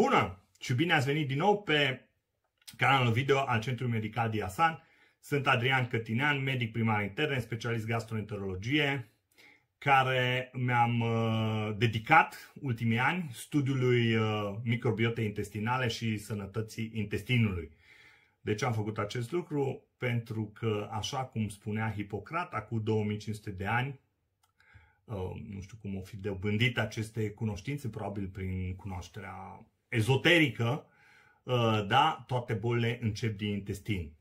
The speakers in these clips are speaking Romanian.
Bună și bine ați venit din nou pe canalul video al Centrului Medical Diasan. Sunt Adrian Cătinean, medic primar intern, specialist gastroenterologie, care mi-am uh, dedicat ultimii ani studiului uh, microbiotei intestinale și sănătății intestinului. De ce am făcut acest lucru? Pentru că, așa cum spunea Hipocrat, acum 2500 de ani, uh, nu știu cum o fi dobândit aceste cunoștințe, probabil prin cunoașterea ezoterică, uh, da, toate bolile încep din intestin.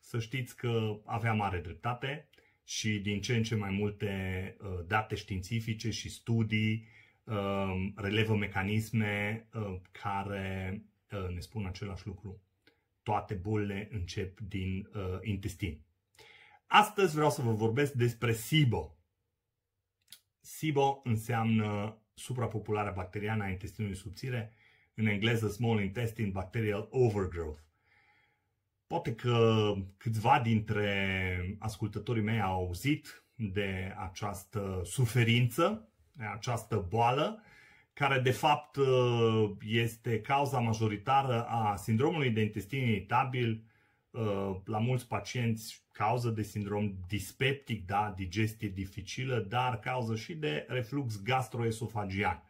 Să știți că avea mare dreptate și din ce în ce mai multe uh, date științifice și studii uh, relevă mecanisme care ne spun același lucru. Toate bolile încep din intestin. Astăzi vreau să vă vorbesc despre SIBO. SIBO înseamnă suprapopularea bacteriană a intestinului subțire, în engleză small intestine bacterial overgrowth. Poate că câțiva dintre ascultătorii mei au auzit de această suferință, de această boală, care de fapt este cauza majoritară a sindromului de intestin iritabil la mulți pacienți cauză de sindrom dispeptic, da, digestie dificilă, dar cauză și de reflux gastroesofagian.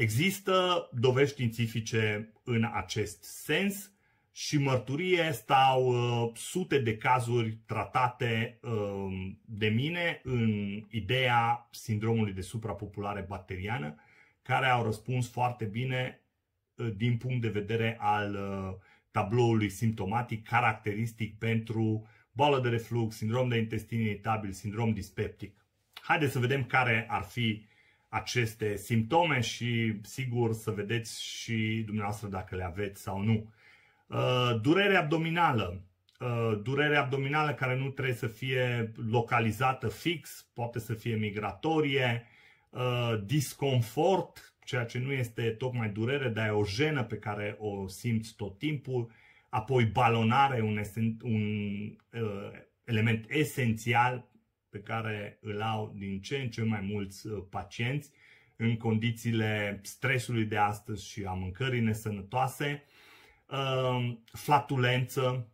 Există dovești științifice în acest sens și mărturie stau uh, sute de cazuri tratate um, de mine în ideea sindromului de suprapopulare bacteriană, care au răspuns foarte bine uh, din punct de vedere al uh, tabloului simptomatic caracteristic pentru boală de reflux, sindrom de intestin irritabil, sindrom dispeptic. Haideți să vedem care ar fi aceste simptome și sigur să vedeți și dumneavoastră dacă le aveți sau nu. Uh, durere abdominală. Uh, durere abdominală care nu trebuie să fie localizată fix, poate să fie migratorie, uh, disconfort, ceea ce nu este tocmai durere, dar e o jenă pe care o simți tot timpul, apoi balonare, un, esen, un element esențial pe care îl au din ce în ce mai mulți uh, pacienți în condițiile stresului de astăzi și a mâncării nesănătoase, uh, flatulență,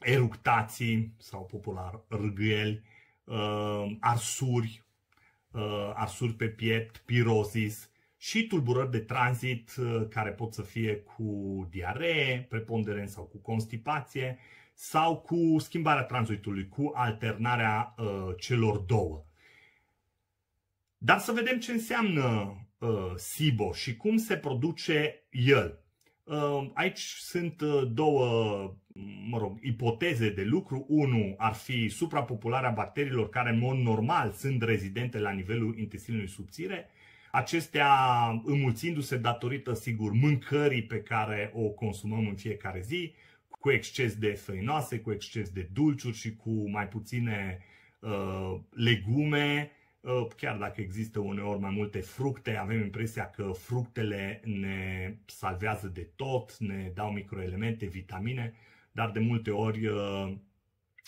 eructații sau popular râgâieli, uh, arsuri, arsuri pe piept, pirozis și tulburări de tranzit care pot să fie cu diaree, preponderent sau cu constipație sau cu schimbarea tranzitului, cu alternarea uh, celor două. Dar să vedem ce înseamnă uh, SIBO și cum se produce el. Uh, aici sunt uh, două mă rog, ipoteze de lucru. Unu ar fi suprapopularea bacteriilor care în mod normal sunt rezidente la nivelul intestinului subțire, acestea înmulțindu-se datorită, sigur, mâncării pe care o consumăm în fiecare zi, cu exces de făinoase, cu exces de dulciuri și cu mai puține uh, legume, uh, chiar dacă există uneori mai multe fructe, avem impresia că fructele ne salvează de tot, ne dau microelemente, vitamine, dar de multe ori uh,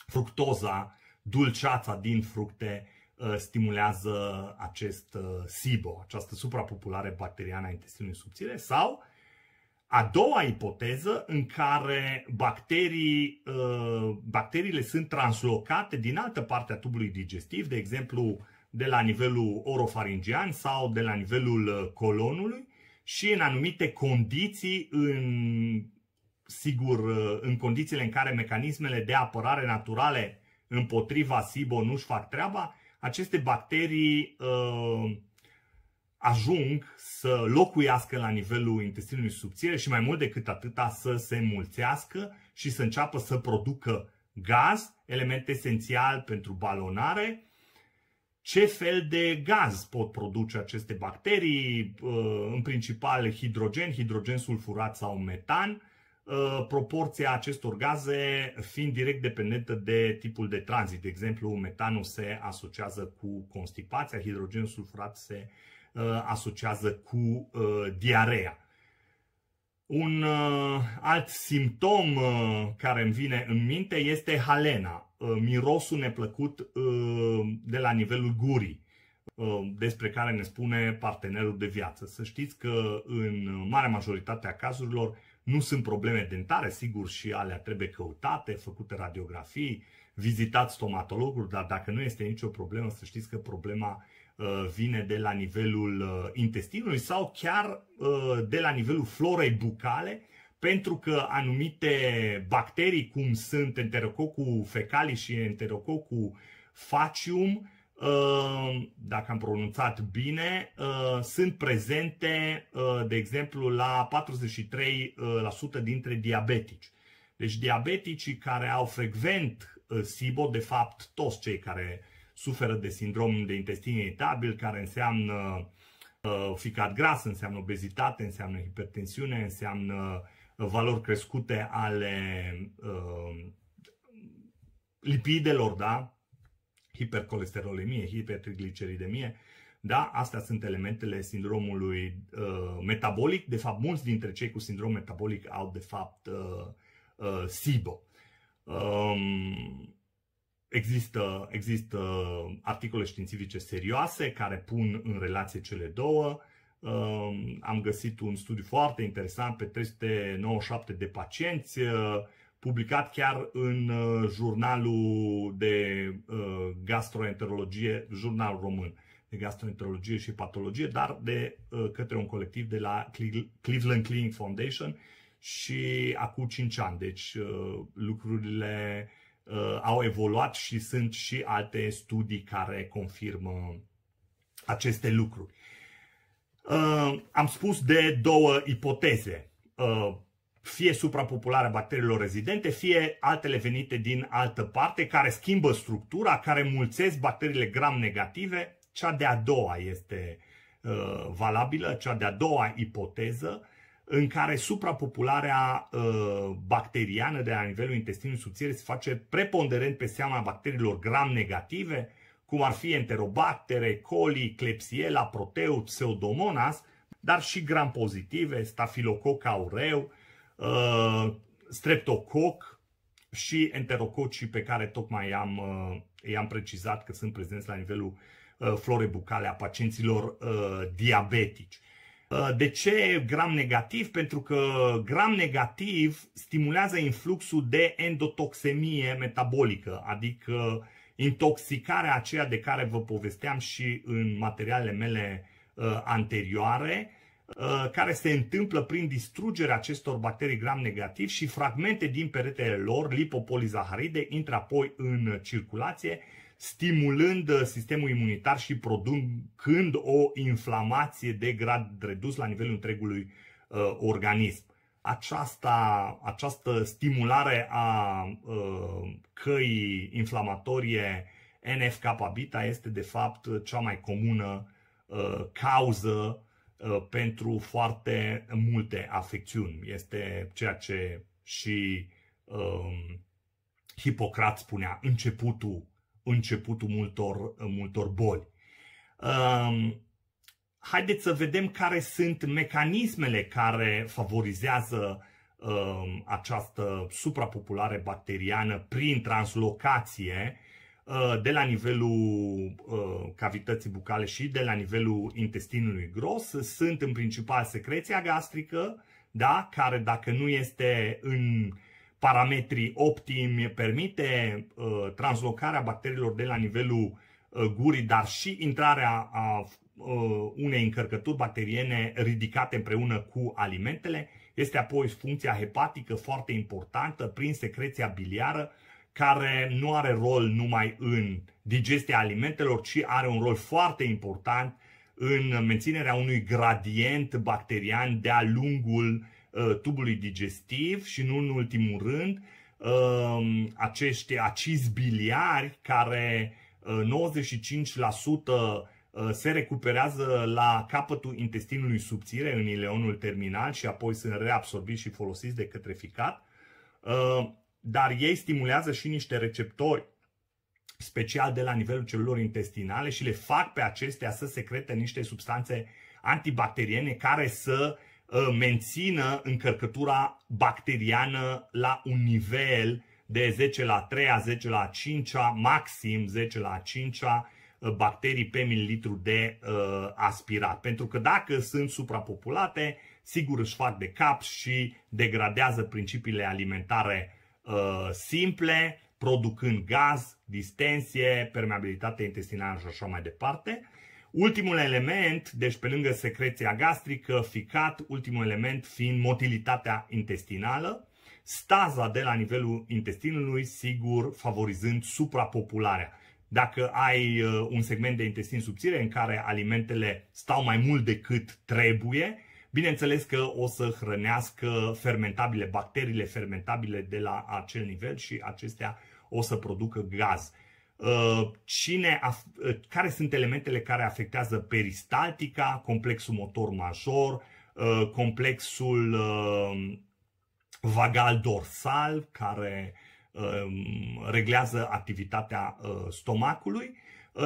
fructoza, dulceața din fructe uh, stimulează acest uh, SIBO, această suprapopulare bacteriană a intestinului subțire sau a doua ipoteză în care bacterii, uh, bacteriile sunt translocate din altă parte a tubului digestiv, de exemplu de la nivelul orofaringian sau de la nivelul uh, colonului și în anumite condiții, în, sigur, uh, în condițiile în care mecanismele de apărare naturale împotriva SIBO nu-și fac treaba, aceste bacterii uh, ajung să locuiască la nivelul intestinului subțire și mai mult decât atâta să se mulțească și să înceapă să producă gaz, element esențial pentru balonare. Ce fel de gaz pot produce aceste bacterii? Uh, în principal hidrogen, hidrogen sulfurat sau metan, uh, proporția acestor gaze fiind direct dependentă de tipul de tranzit. De exemplu, metanul se asociază cu constipația, hidrogenul sulfurat se Uh, asociază cu uh, diareea. Un uh, alt simptom care îmi vine în minte este halena, mirosul neplăcut de la nivelul gurii despre care ne spune partenerul de viață. Să știți că în marea majoritate a cazurilor nu sunt probleme dentare, sigur, și alea trebuie căutate, făcute radiografii, vizitați stomatologul, dar dacă nu este nicio problemă, să știți că problema Uh, vine de la nivelul uh, intestinului sau chiar uh, de la nivelul florei bucale, pentru că anumite bacterii, cum sunt enterococul fecali și enterococul facium, dacă am pronunțat bine, sunt prezente, de exemplu, la 43% dintre diabetici. Deci diabeticii care au frecvent SIBO, de fapt toți cei care suferă de sindrom de intestin iritabil, care înseamnă uh, ficat gras, înseamnă obezitate, înseamnă hipertensiune, înseamnă uh, valori crescute ale uh, lipidelor, da? hipercolesterolemie, hipertrigliceridemie, da? Astea sunt elementele sindromului uh, metabolic. De fapt, mulți dintre cei cu sindrom metabolic au, de fapt, uh, uh, SIBO. Um, Există, există articole științifice serioase care pun în relație cele două. Um, am găsit un studiu foarte interesant pe 397 de pacienți, uh, publicat chiar în uh, jurnalul de uh, gastroenterologie, jurnal român de gastroenterologie și patologie, dar de către un colectiv de la Cleveland Clinic Foundation și acum 5 ani. Deci lucrurile Uh, au evoluat și sunt și alte studii care confirmă aceste lucruri. Uh, am spus de două ipoteze, uh, fie suprapopularea bacteriilor rezidente, fie altele venite din altă parte, care schimbă structura, care mulțesc bacteriile gram negative. Cea de-a doua este valabilă, cea de-a doua ipoteză în care suprapopularea uh, bacteriană de la nivelul intestinului subțire se face preponderent pe seama bacteriilor gram negative, cum ar fi enterobactere, coli, clepsiela, proteu, pseudomonas, dar și gram pozitive, stafilococ aureu, uh, streptococ și enterococii pe care tocmai i-am, uh, i-am precizat că sunt prezenți la nivelul flore bucale a pacienților diabetici. Uh, de ce gram negativ? Pentru că gram negativ stimulează influxul de endotoxemie metabolică, adică intoxicarea aceea de care vă povesteam și în materialele mele uh, anterioare, uh, care se întâmplă prin distrugerea acestor bacterii gram negativ și fragmente din peretele lor, lipopolizaharide, intră apoi în circulație stimulând uh, sistemul imunitar și producând o inflamație de grad redus la nivelul întregului uh, organism. Aceasta, această stimulare a uh, căii inflamatorie NF-kappa-beta este de fapt cea mai comună uh, cauză uh, pentru foarte multe afecțiuni. Este ceea ce și um, Hipocrat spunea, începutul începutul multor, multor boli. Haideți să vedem care sunt mecanismele care favorizează um, această suprapopulare bacteriană prin translocație uh, de la nivelul uh, cavității bucale și de la nivelul intestinului gros sunt în principal secreția gastrică, da? care dacă nu este în uh, parametrii optimi permite uh, translocarea bacteriilor de la nivelul uh, gurii, dar și intrarea a uh, unei încărcături bacteriene ridicate împreună cu alimentele. Este apoi funcția hepatică foarte importantă prin secreția biliară, care nu are rol numai în digestia alimentelor, ci are un rol foarte important în menținerea unui gradient bacterian de-a lungul uh, Uh, tubului digestiv și nu în ultimul rând um, acești acizi biliari care 95% uh, uh, se recuperează la capătul intestinului subțire în ileonul terminal și apoi sunt reabsorbiți și folosiți de către ficat, dar ei stimulează și niște receptori special de la nivelul celulor intestinale și le fac pe acestea să secrete niște substanțe antibacteriene care să Uh, mențină încărcătura bacteriană la un nivel de 10 la 3, 10 la 5, maxim 10 la 5 uh, bacterii pe mililitru de uh, aspirat. Pentru că dacă sunt suprapopulate, sigur își fac de cap și degradează principiile alimentare uh, simple, producând gaz, distensie, permeabilitate intestinală și așa mai departe. Ultimul element, deci pe lângă secreția gastrică, ficat, ultimul element fiind motilitatea intestinală, staza de la nivelul intestinului, sigur, favorizând suprapopularea. Dacă ai uh, un segment de intestin subțire în care alimentele stau mai mult decât trebuie, bineînțeles că o să hrănească fermentabile, bacteriile fermentabile de la acel nivel și acestea o să producă gaz. Uh, cine, uh, care sunt elementele care afectează peristaltica, complexul motor major, uh, complexul vagal dorsal care um, reglează activitatea stomacului.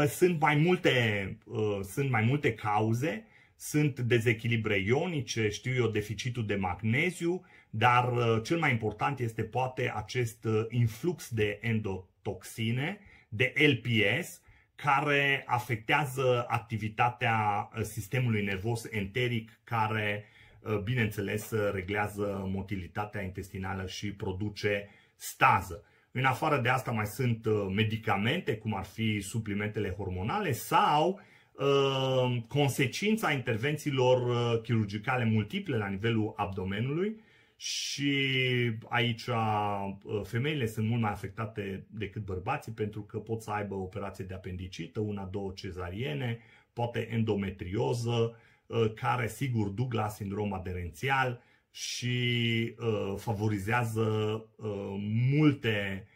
Sunt mai multe, sunt mai multe cauze, sunt dezechilibre ionice, știu eu deficitul de magneziu, dar cel mai important este poate acest influx de endotoxine de LPS care afectează activitatea uh, sistemului nervos enteric care, uh, bineînțeles, uh, reglează motilitatea intestinală și produce stază. În afară de asta mai sunt medicamente, cum ar fi suplimentele hormonale sau consecința intervențiilor chirurgicale multiple la nivelul abdomenului, și aici uh, femeile sunt mult mai afectate decât bărbații pentru că pot să aibă operație de apendicită, una, două cezariene, poate endometrioză, uh, care sigur duc la sindrom aderențial și uh, favorizează multe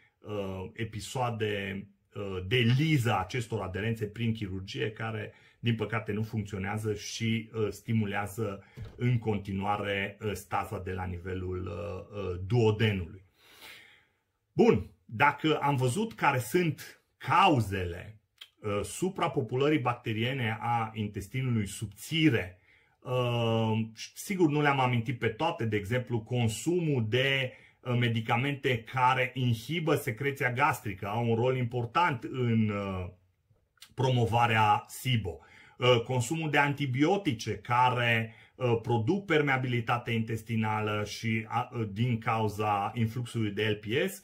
episoade de liză acestor aderențe prin chirurgie care uh, din păcate nu funcționează și uh, stimulează în continuare uh, staza de la nivelul uh, duodenului. Bun, dacă am văzut care sunt cauzele suprapopulării bacteriene a intestinului subțire, sigur nu le-am amintit pe toate, de exemplu consumul de medicamente care inhibă secreția gastrică, au un rol important în promovarea SIBO. Uh, consumul de antibiotice care uh, produc permeabilitate intestinală și uh, din cauza influxului de LPS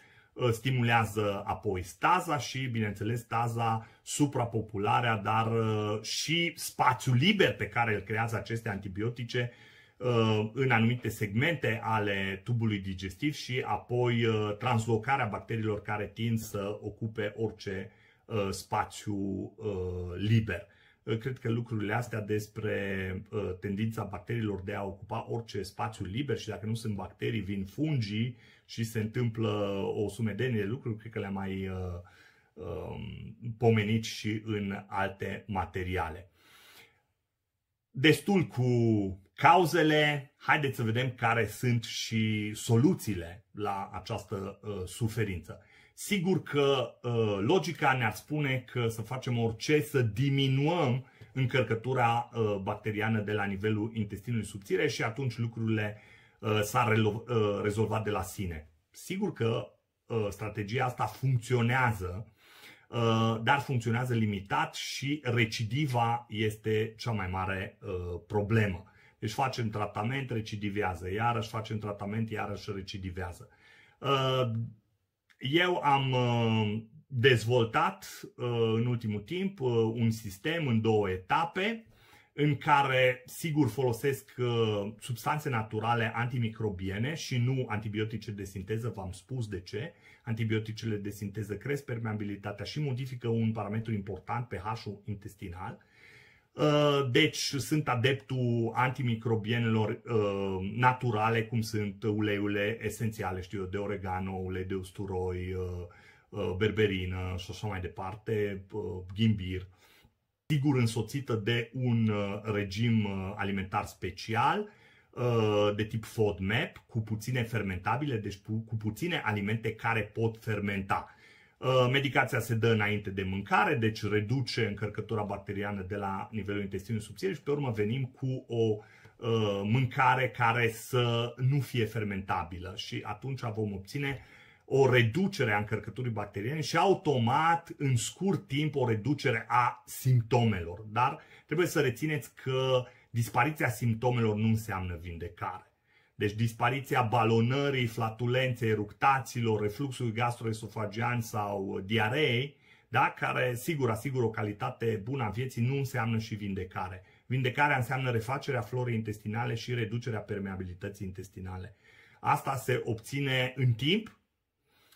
stimulează apoi staza și, bineînțeles, staza, suprapopularea, dar și spațiul liber pe care îl creează aceste antibiotice în anumite segmente ale tubului digestiv și apoi translocarea bacteriilor care tind să ocupe orice spațiu liber cred că lucrurile astea despre tendința bacteriilor de a ocupa orice spațiu liber și dacă nu sunt bacterii, vin fungii și se întâmplă o sumedenie de lucruri, cred că le-am mai pomenit și în alte materiale. Destul cu cauzele, haideți să vedem care sunt și soluțiile la această suferință. Sigur că uh, logica ne-ar spune că să facem orice să diminuăm încărcătura uh, bacteriană de la nivelul intestinului subțire și atunci lucrurile uh, s-ar uh, rezolva de la sine. Sigur că uh, strategia asta funcționează, uh, dar funcționează limitat și recidiva este cea mai mare problemă. Deci facem tratament, recidivează, iarăși facem tratament, iarăși recidivează eu am uh, dezvoltat uh, în ultimul timp uh, un sistem în două etape în care, sigur, folosesc substanțe naturale antimicrobiene și nu antibiotice de sinteză, v-am spus de ce. Antibioticele de sinteză cresc permeabilitatea și modifică un parametru important, pe ul intestinal. Uh, deci sunt adeptul antimicrobienilor uh, naturale, cum sunt uleiurile esențiale, știu eu, de oregano, ulei de usturoi, uh, berberină și așa mai departe, ghimbir. Sigur însoțită de un regim alimentar special, de tip FODMAP, cu puține fermentabile, deci cu puține alimente care pot fermenta. Uh, medicația se dă înainte de mâncare, deci reduce încărcătura bacteriană de la nivelul intestinului subțire și pe urmă venim cu o uh, mâncare care să nu fie fermentabilă și atunci vom obține o reducere a încărcăturii bacteriene și automat, în scurt timp, o reducere a simptomelor. Dar trebuie să rețineți că dispariția simptomelor nu înseamnă vindecare. Deci dispariția balonării, flatulenței, ructaților, refluxului gastroesofagian sau uh, diarei, da? care sigur asigură o calitate bună a vieții, nu înseamnă și vindecare. Vindecarea înseamnă refacerea florii intestinale și reducerea permeabilității intestinale. Asta se obține în timp,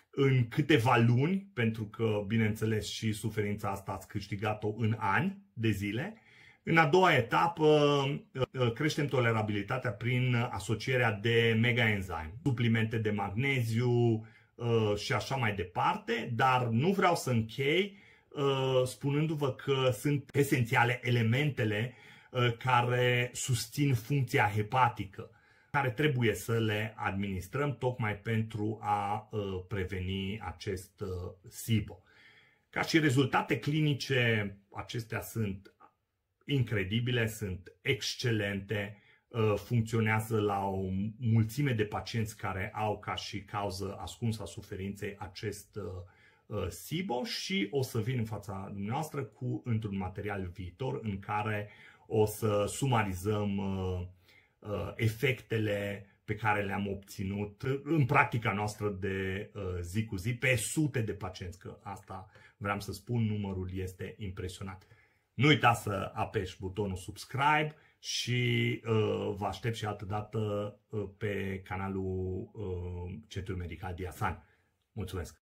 în câteva luni, pentru că, bineînțeles, și suferința asta ați câștigat-o în ani de zile, în a doua etapă uh, uh, creștem tolerabilitatea prin asocierea de megaenzyme, suplimente de magneziu uh, și așa mai departe, dar nu vreau să închei spunându-vă că sunt esențiale elementele care susțin funcția hepatică, care trebuie să le administrăm tocmai pentru a preveni acest SIBO. Ca și rezultate clinice, acestea sunt incredibile, sunt excelente, uh, funcționează la o mulțime de pacienți care au ca și cauză a suferinței acest uh, uh, SIBO și o să vin în fața dumneavoastră cu într-un material viitor în care o să sumarizăm efectele pe care le-am obținut în practica noastră de zi cu zi pe sute de pacienți, că asta vreau să spun, numărul este impresionant. Nu uita să apeși butonul subscribe și uh, vă aștept și altă dată uh, pe canalul uh, Centrul Medical Diasan. Mulțumesc!